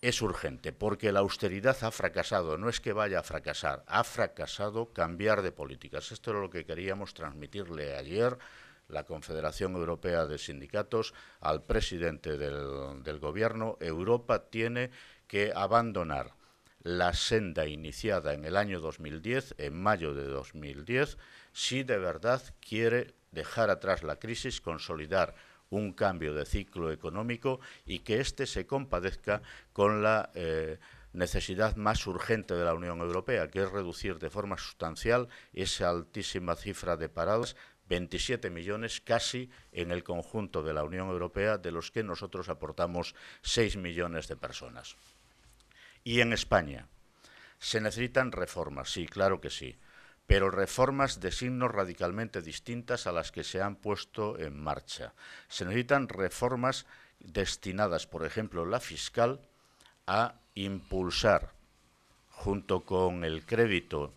es urgente porque la austeridad ha fracasado, no es que vaya a fracasar, ha fracasado cambiar de políticas. Esto era lo que queríamos transmitirle ayer la Confederación Europea de Sindicatos al presidente del, del Gobierno. Europa tiene que abandonar la senda iniciada en el año 2010, en mayo de 2010, si de verdad quiere dejar atrás la crisis, consolidar un cambio de ciclo económico y que éste se compadezca con la eh, necesidad más urgente de la Unión Europea, que es reducir de forma sustancial esa altísima cifra de parados 27 millones casi en el conjunto de la Unión Europea, de los que nosotros aportamos 6 millones de personas. Y en España, ¿se necesitan reformas? Sí, claro que sí pero reformas de signos radicalmente distintas a las que se han puesto en marcha. Se necesitan reformas destinadas, por ejemplo, la fiscal, a impulsar, junto con el crédito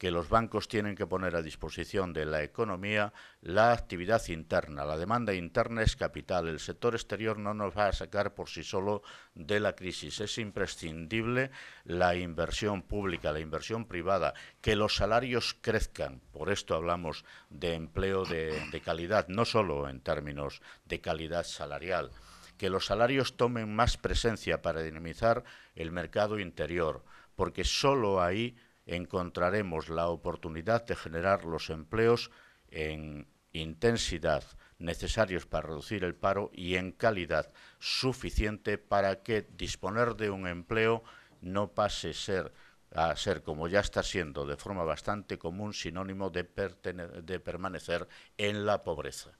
que los bancos tienen que poner a disposición de la economía la actividad interna. La demanda interna es capital. El sector exterior no nos va a sacar por sí solo de la crisis. Es imprescindible la inversión pública, la inversión privada, que los salarios crezcan. Por esto hablamos de empleo de, calidad, no solo en términos de calidad salarial que los salarios tomen más presencia para dinamizar el mercado interior, porque solo ahí encontraremos la oportunidad de generar los empleos en intensidad necesarios para reducir el paro y en calidad suficiente para que disponer de un empleo no pase a ser, como ya está siendo de forma bastante común, sinónimo de permanecer en la pobreza.